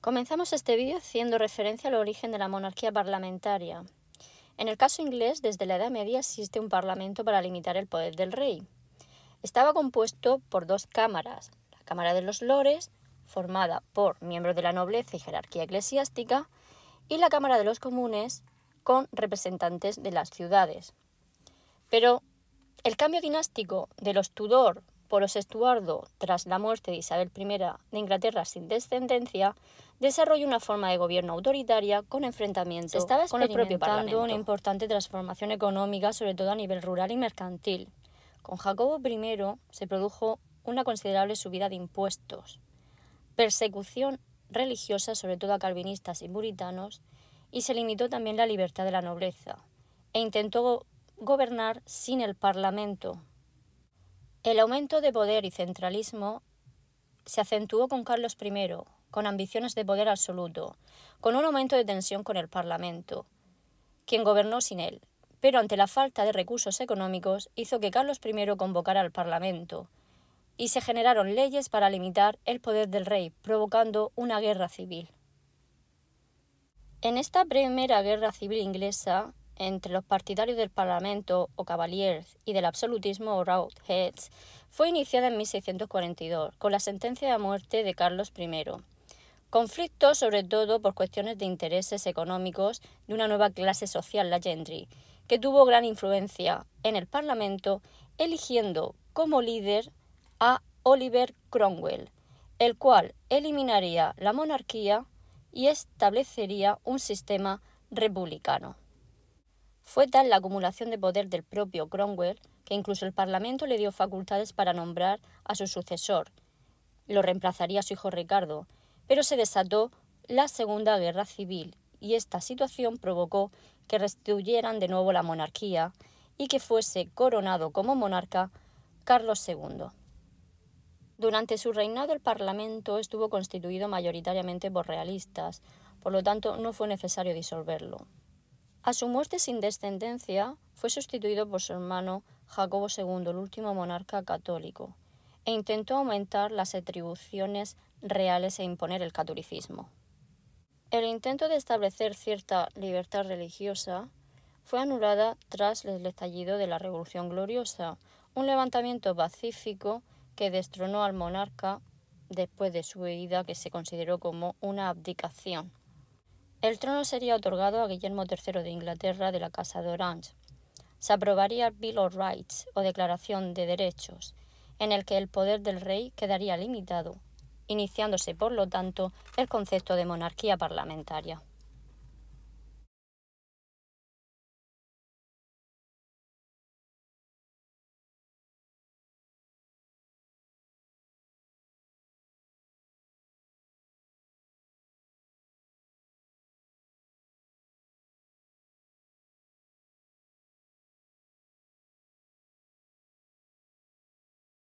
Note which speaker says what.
Speaker 1: Comenzamos este vídeo haciendo referencia al origen de la monarquía parlamentaria. En el caso inglés, desde la Edad Media existe un parlamento para limitar el poder del rey. Estaba compuesto por dos cámaras, la Cámara de los Lores, formada por miembros de la nobleza y jerarquía eclesiástica, y la Cámara de los Comunes, con representantes de las ciudades. Pero el cambio dinástico de los Tudor por los Estuardo tras la muerte de Isabel I de Inglaterra sin descendencia, desarrolló una forma de gobierno autoritaria con enfrentamientos estaba con el propio una importante transformación económica, sobre todo a nivel rural y mercantil. Con Jacobo I se produjo una considerable subida de impuestos, persecución religiosa, sobre todo a calvinistas y puritanos, y se limitó también la libertad de la nobleza, e intentó gobernar sin el Parlamento. El aumento de poder y centralismo se acentuó con Carlos I, con ambiciones de poder absoluto, con un aumento de tensión con el Parlamento, quien gobernó sin él, pero ante la falta de recursos económicos hizo que Carlos I convocara al Parlamento, y se generaron leyes para limitar el poder del rey, provocando una guerra civil. En esta primera guerra civil inglesa, entre los partidarios del Parlamento o Cavaliers y del absolutismo o Roundheads, fue iniciada en 1642 con la sentencia de muerte de Carlos I. Conflicto sobre todo por cuestiones de intereses económicos de una nueva clase social, la gentry, que tuvo gran influencia en el Parlamento, eligiendo como líder a Oliver Cromwell, el cual eliminaría la monarquía y establecería un sistema republicano. Fue tal la acumulación de poder del propio Cromwell que incluso el Parlamento le dio facultades para nombrar a su sucesor. Lo reemplazaría su hijo Ricardo, pero se desató la Segunda Guerra Civil y esta situación provocó que restituyeran de nuevo la monarquía y que fuese coronado como monarca Carlos II. Durante su reinado el Parlamento estuvo constituido mayoritariamente por realistas, por lo tanto no fue necesario disolverlo. A su muerte sin descendencia, fue sustituido por su hermano Jacobo II, el último monarca católico, e intentó aumentar las atribuciones reales e imponer el catolicismo. El intento de establecer cierta libertad religiosa fue anulada tras el estallido de la Revolución Gloriosa, un levantamiento pacífico que destronó al monarca después de su huida que se consideró como una abdicación. El trono sería otorgado a Guillermo III de Inglaterra de la Casa de Orange. Se aprobaría Bill of Rights o Declaración de Derechos, en el que el poder del rey quedaría limitado, iniciándose por lo tanto el concepto de monarquía parlamentaria.